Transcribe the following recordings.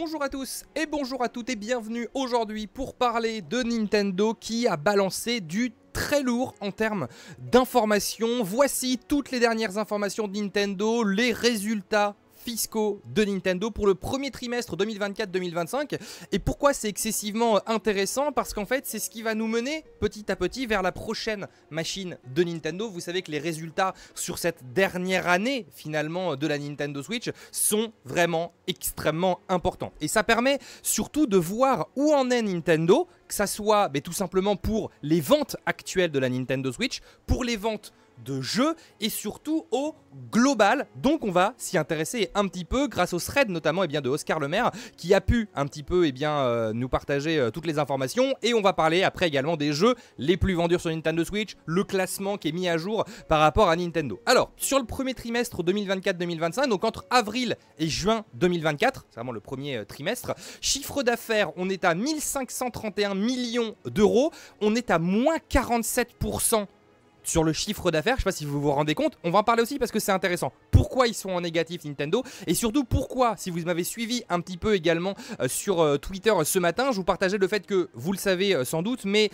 Bonjour à tous et bonjour à toutes et bienvenue aujourd'hui pour parler de Nintendo qui a balancé du très lourd en termes d'informations. Voici toutes les dernières informations de Nintendo, les résultats fiscaux de Nintendo pour le premier trimestre 2024-2025. Et pourquoi c'est excessivement intéressant Parce qu'en fait, c'est ce qui va nous mener petit à petit vers la prochaine machine de Nintendo. Vous savez que les résultats sur cette dernière année finalement de la Nintendo Switch sont vraiment extrêmement importants. Et ça permet surtout de voir où en est Nintendo, que ça soit mais ben, tout simplement pour les ventes actuelles de la Nintendo Switch, pour les ventes de jeux et surtout au global. Donc on va s'y intéresser un petit peu grâce au thread notamment et eh bien, de Oscar Lemaire qui a pu un petit peu et eh bien, euh, nous partager euh, toutes les informations et on va parler après également des jeux les plus vendus sur Nintendo Switch, le classement qui est mis à jour par rapport à Nintendo. Alors sur le premier trimestre 2024-2025, donc entre avril et juin 2024, c'est vraiment le premier euh, trimestre, chiffre d'affaires on est à 1531 millions d'euros, on est à moins 47% sur le chiffre d'affaires. Je sais pas si vous vous rendez compte. On va en parler aussi parce que c'est intéressant. Pourquoi ils sont en négatif Nintendo et surtout pourquoi, si vous m'avez suivi un petit peu également euh, sur euh, Twitter euh, ce matin, je vous partageais le fait que vous le savez sans doute, mais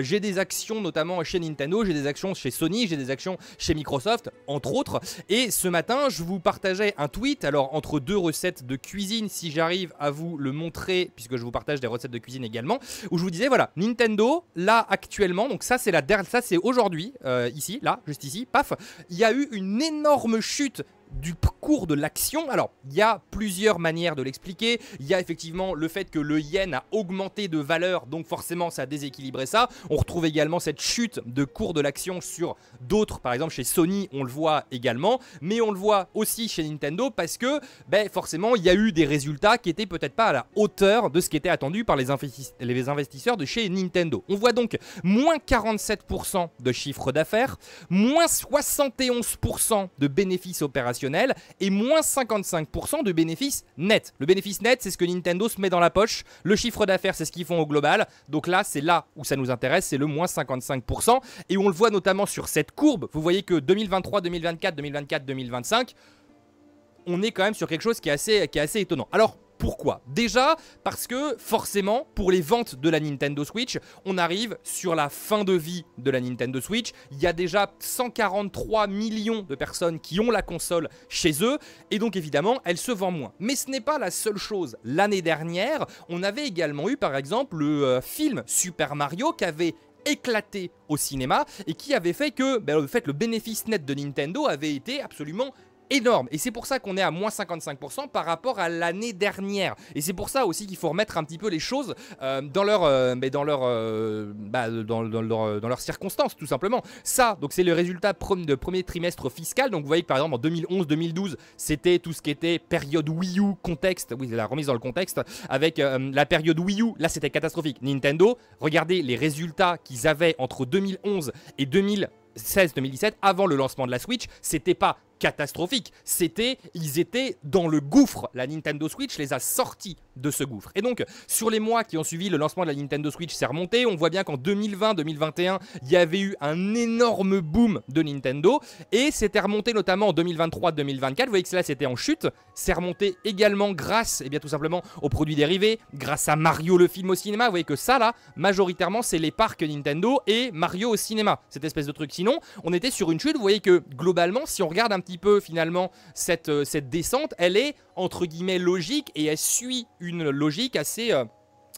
j'ai des actions notamment chez Nintendo, j'ai des actions chez Sony, j'ai des actions chez Microsoft, entre autres. Et ce matin, je vous partageais un tweet. Alors entre deux recettes de cuisine, si j'arrive à vous le montrer, puisque je vous partage des recettes de cuisine également, où je vous disais voilà, Nintendo là actuellement, donc ça c'est la ça c'est aujourd'hui. Euh, ici, là, juste ici, paf, il y a eu une énorme chute du cours de l'action. Alors, il y a plusieurs manières de l'expliquer. Il y a effectivement le fait que le yen a augmenté de valeur, donc forcément ça a déséquilibré ça. On retrouve également cette chute de cours de l'action sur d'autres, par exemple chez Sony, on le voit également, mais on le voit aussi chez Nintendo parce que ben, forcément il y a eu des résultats qui étaient peut-être pas à la hauteur de ce qui était attendu par les, les investisseurs de chez Nintendo. On voit donc moins 47% de chiffre d'affaires, moins 71% de bénéfices opérationnels et moins 55% de bénéfices nets. Le bénéfice net, c'est ce que Nintendo se met dans la poche. Le chiffre d'affaires, c'est ce qu'ils font au global. Donc là, c'est là où ça nous intéresse, c'est le moins 55%. Et on le voit notamment sur cette courbe. Vous voyez que 2023, 2024, 2024, 2025, on est quand même sur quelque chose qui est assez, qui est assez étonnant. Alors, pourquoi Déjà parce que forcément pour les ventes de la Nintendo Switch, on arrive sur la fin de vie de la Nintendo Switch. Il y a déjà 143 millions de personnes qui ont la console chez eux et donc évidemment elle se vend moins. Mais ce n'est pas la seule chose. L'année dernière, on avait également eu par exemple le euh, film Super Mario qui avait éclaté au cinéma et qui avait fait que le ben, le bénéfice net de Nintendo avait été absolument énorme. Et c'est pour ça qu'on est à moins 55% par rapport à l'année dernière. Et c'est pour ça aussi qu'il faut remettre un petit peu les choses euh, dans leur, euh, mais dans leur, euh, bah, dans, dans, dans, leurs circonstances, tout simplement. Ça, donc c'est le résultat de premier trimestre fiscal. Donc vous voyez par exemple en 2011-2012, c'était tout ce qui était période Wii U, contexte, oui, la remise dans le contexte, avec la période Wii U, là c'était catastrophique. Nintendo, regardez les résultats qu'ils avaient entre 2011 et 2016 2017 avant le lancement de la Switch, c'était pas catastrophique. C'était, ils étaient dans le gouffre. La Nintendo Switch les a sortis de ce gouffre. Et donc, sur les mois qui ont suivi le lancement de la Nintendo Switch, c'est remonté. On voit bien qu'en 2020-2021, il y avait eu un énorme boom de Nintendo. Et c'était remonté notamment en 2023-2024. Vous voyez que là, c'était en chute. C'est remonté également grâce, et eh bien tout simplement, aux produits dérivés, grâce à Mario le film au cinéma. Vous voyez que ça, là, majoritairement, c'est les parcs Nintendo et Mario au cinéma. Cette espèce de truc. Sinon, on était sur une chute. Vous voyez que globalement, si on regarde un petit peu finalement cette, euh, cette descente, elle est entre guillemets logique et elle suit une logique assez... Euh,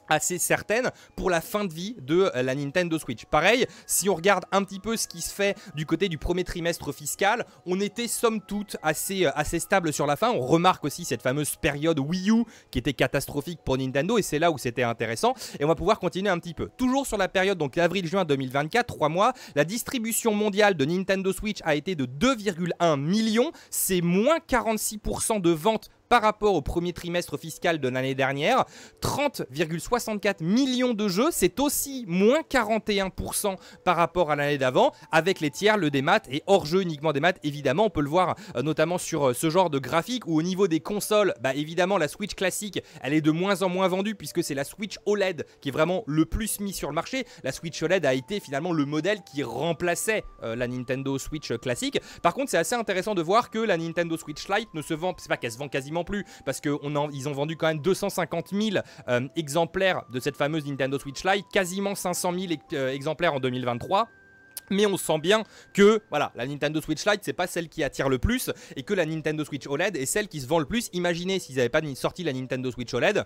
assez certaine pour la fin de vie de euh, la Nintendo Switch. Pareil, si on regarde un petit peu ce qui se fait du côté du premier trimestre fiscal, on était somme toute assez, euh, assez stable sur la fin. On remarque aussi cette fameuse période Wii U qui était catastrophique pour Nintendo et c'est là où c'était intéressant. Et on va pouvoir continuer un petit peu. Toujours sur la période donc avril-juin 2024, 3 mois, la distribution mondiale de Nintendo Switch a été de 2,1 millions. C'est moins 46% de ventes par rapport au premier trimestre fiscal de l'année dernière. 30,64 millions de jeux, c'est aussi moins 41% par rapport à l'année d'avant, avec les tiers, le démat et hors jeu uniquement des maths. Évidemment, on peut le voir euh, notamment sur euh, ce genre de graphique où au niveau des consoles, bah, évidemment la Switch classique, elle est de moins en moins vendue puisque c'est la Switch OLED qui est vraiment le plus mis sur le marché. La Switch OLED a été finalement le modèle qui remplaçait euh, la Nintendo Switch classique. Par contre, c'est assez intéressant de voir que la Nintendo Switch Lite ne se vend, c'est pas qu'elle se vend quasiment plus parce qu'ils ils ont vendu quand même 250 000 euh, exemplaires de cette fameuse Nintendo Switch Lite, quasiment 500 000 euh, exemplaires en 2023. Mais on sent bien que voilà, la Nintendo Switch Lite, c'est pas celle qui attire le plus et que la Nintendo Switch OLED est celle qui se vend le plus. Imaginez s'ils avaient pas sorti la Nintendo Switch OLED,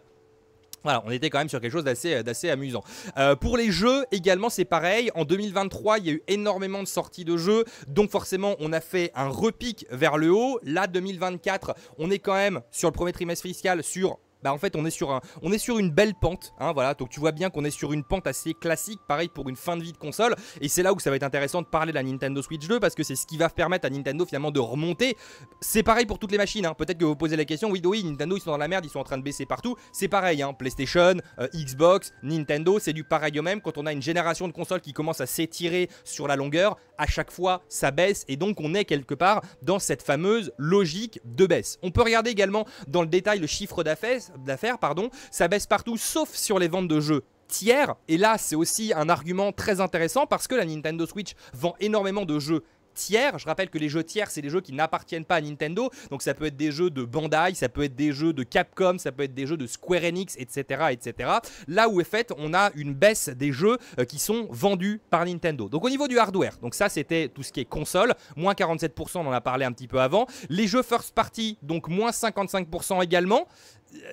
voilà, on était quand même sur quelque chose d'assez euh, amusant. Euh, pour les jeux également, c'est pareil. En 2023, il y a eu énormément de sorties de jeux, donc forcément, on a fait un repique vers le haut. Là, 2024, on est quand même sur le premier trimestre fiscal sur bah, en fait on est sur, on est sur une belle pente, hein, voilà, donc tu vois bien qu'on est sur une pente assez classique, pareil pour une fin de vie de console, et c'est là où ça va être intéressant de parler de la Nintendo Switch 2, parce que c'est ce qui va permettre à Nintendo finalement de remonter, c'est pareil pour toutes les machines, hein. peut-être que vous posez la question, oui, oui, Nintendo ils sont dans la merde, ils sont en train de baisser partout, c'est pareil, hein. PlayStation, euh, Xbox, Nintendo, c'est du pareil au même, quand on a une génération de consoles qui commence à s'étirer sur la longueur, à chaque fois ça baisse, et donc on est quelque part dans cette fameuse logique de baisse. On peut regarder également dans le détail le chiffre d'affaires, d'affaires, pardon, ça baisse partout sauf sur les ventes de jeux tiers. Et là, c'est aussi un argument très intéressant parce que la Nintendo Switch vend énormément de jeux tiers. Je rappelle que les jeux tiers, c'est des jeux qui n'appartiennent pas à Nintendo. Donc ça peut être des jeux de Bandai, ça peut être des jeux de Capcom, ça peut être des jeux de Square Enix, etc. etc. Là où, est fait, on a une baisse des jeux euh, qui sont vendus par Nintendo. Donc au niveau du hardware, donc ça c'était tout ce qui est console, moins 47%, on en a parlé un petit peu avant. Les jeux first party, donc moins 55% également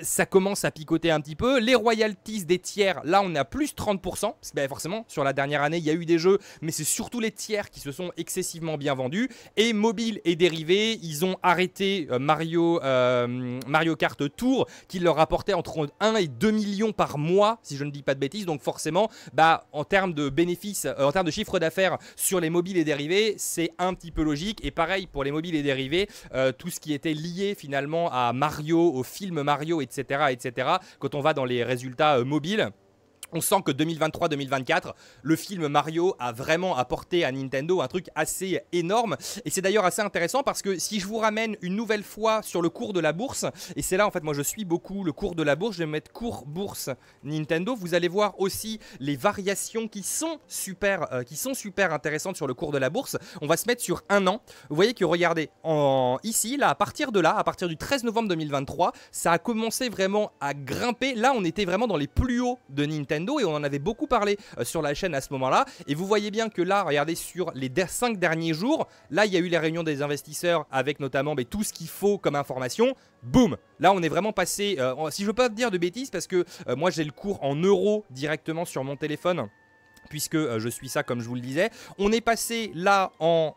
ça commence à picoter un petit peu. Les royalties des tiers, là on est à plus 30%. Ben forcément, sur la dernière année, il y a eu des jeux, mais c'est surtout les tiers qui se sont excessivement bien vendus. Et mobile et dérivés, ils ont arrêté euh, Mario, euh, Mario Kart Tour, qui leur rapportait entre 1 et 2 millions par mois, si je ne dis pas de bêtises. Donc forcément, bah, en termes de bénéfices, euh, en termes de chiffre d'affaires sur les mobiles et dérivés, c'est un petit peu logique. Et pareil pour les mobiles et dérivés, tout ce qui était lié finalement à Mario, au film Mario, etc., etc. Quand on va dans les résultats euh, mobiles, on sent que 2023-2024, le film Mario a vraiment apporté à Nintendo un truc assez énorme. Et c'est d'ailleurs assez intéressant parce que si je vous ramène une nouvelle fois sur le cours de la bourse, et c'est là en fait moi je suis beaucoup le cours de la bourse, je vais mettre cours bourse Nintendo, vous allez voir aussi les variations qui sont super, euh, qui sont super intéressantes sur le cours de la bourse. On va se mettre sur un an. Vous voyez que regardez, ici, là, à partir de là, à partir du 13 novembre 2023, ça a commencé vraiment à grimper. Là, on était vraiment dans les plus hauts de Nintendo et on en avait beaucoup parlé euh, sur la chaîne à ce moment-là. Et vous voyez bien que là, regardez, sur les 5 derniers jours, là, il y a eu les réunions des investisseurs avec notamment mais, ben, tout ce qu'il faut comme information. Boum Là, on est vraiment passé, euh, si je veux pas dire de bêtises, parce que euh, moi, j'ai le cours en euros directement sur mon téléphone puisque euh, je suis ça comme je vous le disais. On est passé là en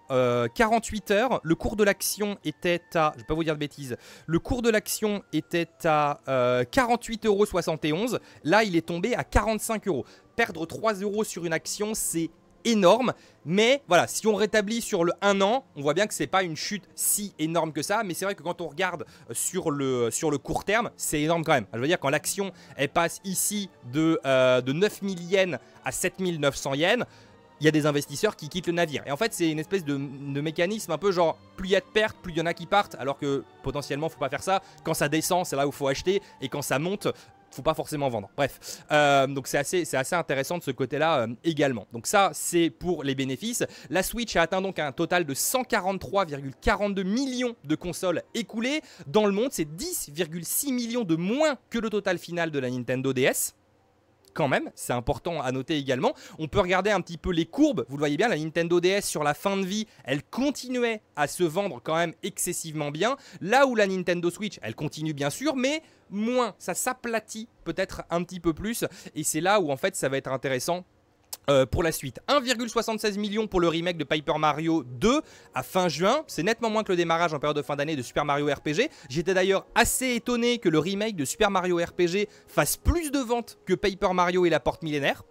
48 euh, heures. Le cours de l'action était à, je vais pas vous dire de bêtises, le cours de l'action était à 48,71 euh, Là, il est tombé à 45 euros. Perdre 3 euros sur une action, c'est énorme. Mais voilà, si on rétablit sur le 1 an, on voit bien que c'est pas une chute si énorme que ça. Mais c'est vrai que quand on regarde euh, sur le, sur le court terme, c'est énorme quand même. Je veux dire, quand l'action elle passe ici de, 9000 euh, yens à 7900 yens, il y a des investisseurs qui quittent le navire. Et en fait, c'est une espèce de, mécanisme un peu genre plus il y a de pertes, plus il y en a qui partent, alors que potentiellement, faut pas faire ça. Quand ça descend, c'est là où faut acheter, et quand ça monte, faut pas forcément vendre. Bref, euh, donc c'est assez, c'est assez intéressant de ce côté-là euh, également. Donc ça, c'est pour les bénéfices. La Switch a atteint donc un total de 143,42 millions de consoles écoulées dans le monde. C'est 10,6 millions de moins que le total final de la Nintendo DS quand même, c'est important à noter également. On peut regarder un petit peu les courbes, vous le voyez bien, la Nintendo DS sur la fin de vie, elle continuait à se vendre quand même excessivement bien, là où la Nintendo Switch, elle continue bien sûr, mais moins, ça s'aplatit peut-être un petit peu plus, et c'est là où en fait ça va être intéressant euh, pour la suite. 1,76 million pour le remake de Paper Mario 2 à fin juin. C'est nettement moins que le démarrage en période de fin d'année de Super Mario RPG. J'étais d'ailleurs assez étonné que le remake de Super Mario RPG fasse plus de ventes que Paper Mario et la porte millénaire.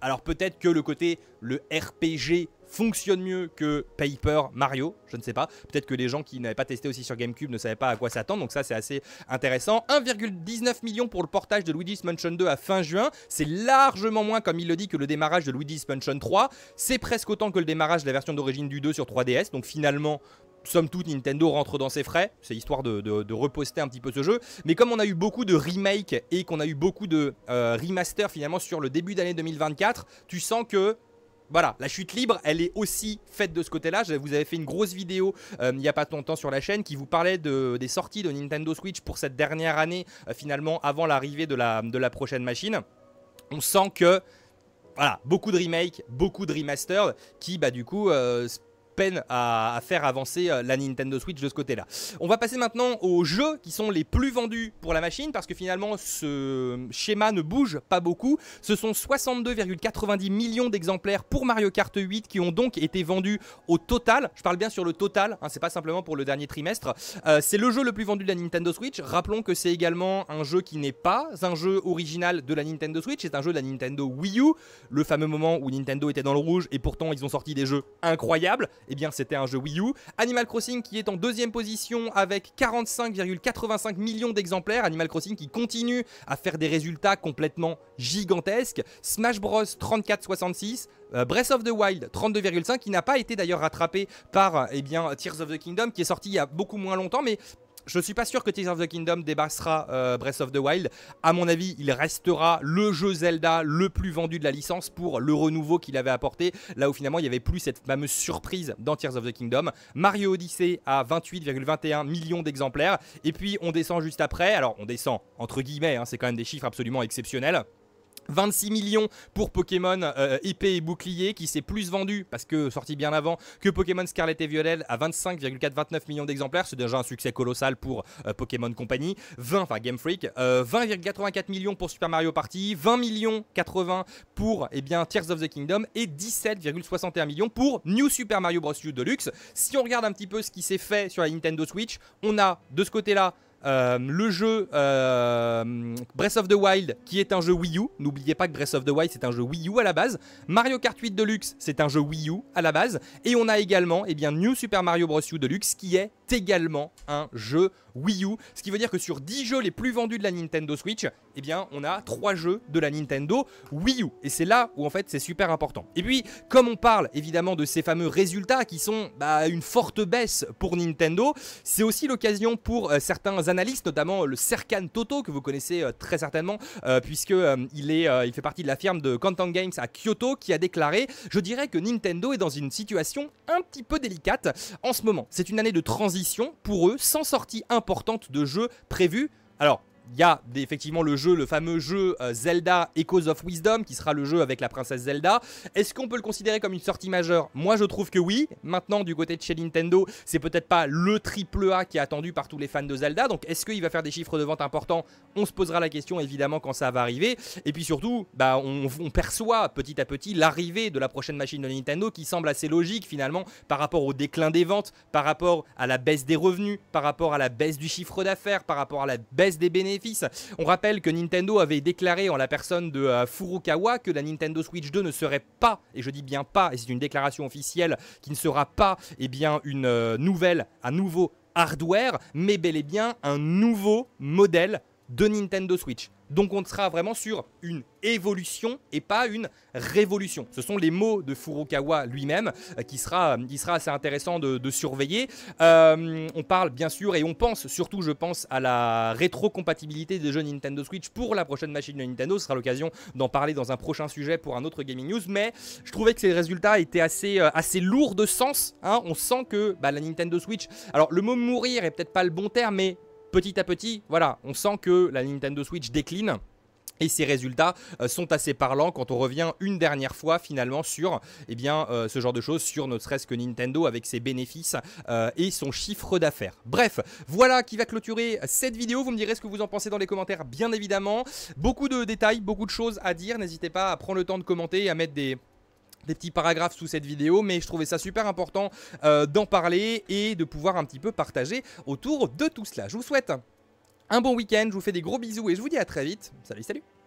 Alors peut-être que le côté, le RPG fonctionne mieux que Paper Mario, je ne sais pas. Peut-être que les gens qui n'avaient pas testé aussi sur GameCube ne savaient pas à quoi s'attendre, donc ça c'est assez intéressant. 1,19 million pour le portage de Luigi's Mansion 2 à fin juin, c'est largement moins comme il le dit que le démarrage de Luigi's Mansion 3, c'est presque autant que le démarrage de la version d'origine du 2 sur 3DS, donc finalement somme toute, Nintendo rentre dans ses frais. C'est histoire de, de, reposter un petit peu ce jeu. Mais comme on a eu beaucoup de remakes et qu'on a eu beaucoup de remaster euh, remasters finalement sur le début d'année 2024, tu sens que voilà, la chute libre, elle est aussi faite de ce côté-là. Vous avez fait une grosse vidéo euh, il n'y a pas longtemps sur la chaîne qui vous parlait de, des sorties de Nintendo Switch pour cette dernière année, euh, finalement, avant l'arrivée de la, de la prochaine machine. On sent que, voilà, beaucoup de remakes, beaucoup de remasters qui, bah, du coup, euh, à, faire avancer euh, la Nintendo Switch de ce côté-là. On va passer maintenant aux jeux qui sont les plus vendus pour la machine parce que finalement ce schéma ne bouge pas beaucoup. Ce sont 62,90 millions d'exemplaires pour Mario Kart 8 qui ont donc été vendus au total. Je parle bien sur le total, hein, c'est pas simplement pour le dernier trimestre. Euh, c'est le jeu le plus vendu de la Nintendo Switch. Rappelons que c'est également un jeu qui n'est pas un jeu original de la Nintendo Switch, c'est un jeu de la Nintendo Wii U, le fameux moment où Nintendo était dans le rouge et pourtant ils ont sorti des jeux incroyables eh bien c'était un jeu Wii U. Animal Crossing qui est en deuxième position avec 45,85 millions d'exemplaires. Animal Crossing qui continue à faire des résultats complètement gigantesques. Smash Bros 34,66. Euh, Breath of the Wild 32,5 qui n'a pas été d'ailleurs rattrapé par eh bien Tears of the Kingdom qui est sorti il y a beaucoup moins longtemps mais je suis pas sûr que Tears of the Kingdom débassera euh, Breath of the Wild. À mon avis, il restera le jeu Zelda le plus vendu de la licence pour le renouveau qu'il avait apporté. Là où finalement il n'y avait plus cette fameuse surprise dans Tears of the Kingdom. Mario Odyssey à 28,21 millions d'exemplaires. Et puis on descend juste après. Alors on descend entre guillemets, hein, c'est quand même des chiffres absolument exceptionnels. 26 millions pour Pokémon euh, épée et bouclier qui s'est plus vendu parce que sorti bien avant que Pokémon Scarlet et Violet à 25,429 millions d'exemplaires. C'est déjà un succès colossal pour euh, Pokémon Company. 20, enfin Game Freak. 20,84 euh, millions pour Super Mario Party. 20 millions 80 pour et eh bien, Tears of the Kingdom et 17,61 millions pour New Super Mario Bros. U Deluxe. Si on regarde un petit peu ce qui s'est fait sur la Nintendo Switch, on a de ce côté-là euh, le jeu euh, Breath of the Wild, qui est un jeu Wii U. N'oubliez pas que Breath of the Wild, c'est un jeu Wii U à la base. Mario Kart 8 Deluxe, c'est un jeu Wii U à la base. Et on a également eh bien, New Super Mario Bros. U Deluxe, qui est également un jeu Wii U. Ce qui veut dire que sur 10 jeux les plus vendus de la Nintendo Switch, eh bien, on a 3 jeux de la Nintendo Wii U. Et c'est là où, en fait, c'est super important. Et puis, comme on parle évidemment de ces fameux résultats qui sont bah, une forte baisse pour Nintendo, c'est aussi l'occasion pour euh, certains analystes, notamment le Serkan Toto, que vous connaissez euh, très certainement, puisqu'il euh, puisque il, est, il fait partie de la firme de Kantan Games à Kyoto, qui a déclaré Je dirais que Nintendo est dans une situation un petit peu délicate en ce moment. C'est une année de transition pour eux sans sortie importante de jeu prévue. Alors, il y a effectivement le jeu, le fameux jeu euh, Zelda Echoes of Wisdom, qui sera le jeu avec la princesse Zelda. Est-ce qu'on peut le considérer comme une sortie majeure Moi, je trouve que oui. Maintenant, du côté de chez Nintendo, c'est peut-être pas le triple A qui est attendu par tous les fans de Zelda. Donc, est-ce qu'il va faire des chiffres de vente importants On se posera la question, évidemment, quand ça va arriver. Et puis surtout, bah, on, on perçoit petit à petit l'arrivée de la prochaine machine de Nintendo qui semble assez logique, finalement, par rapport au déclin des ventes, par rapport à la baisse des revenus, par rapport à la baisse du chiffre d'affaires, par rapport à la baisse des bénéfices on rappelle que Nintendo avait déclaré en la personne de euh, Furukawa que la Nintendo Switch 2 ne serait pas, et je dis bien pas, et c'est une déclaration officielle, qui ne sera pas et eh bien, une euh, nouvelle, un nouveau hardware, mais bel et bien un nouveau modèle de Nintendo Switch. Donc on sera vraiment sur une évolution et pas une révolution. Ce sont les mots de Furukawa lui-même euh, qui, sera, euh, sera assez intéressant de, surveiller. Euh, on parle bien sûr et on pense surtout, je pense, à la rétrocompatibilité des jeux Nintendo Switch pour la prochaine machine de Nintendo. Ce sera l'occasion d'en parler dans un prochain sujet pour un autre Gaming News. Mais je trouvais que ces résultats étaient assez, assez lourds de sens. Hein. On sent que bah, la Nintendo Switch, alors le mot mourir est peut-être pas le bon terme, mais petit à petit, voilà, on sent que la Nintendo Switch décline. Et ses résultats euh, sont assez parlants quand on revient une dernière fois finalement sur eh bien, euh, ce genre de choses, sur ne serait-ce que Nintendo avec ses bénéfices euh, et son chiffre d'affaires. Bref, voilà qui va clôturer cette vidéo. Vous me direz ce que vous en pensez dans les commentaires, bien évidemment. Beaucoup de détails, beaucoup de choses à dire. N'hésitez pas à prendre le temps de commenter et à mettre des des petits paragraphes sous cette vidéo, mais je trouvais ça super important euh, d'en parler et de pouvoir un petit peu partager autour de tout cela. Je vous souhaite un bon week-end, je vous fais des gros bisous et je vous dis à très vite. Salut, salut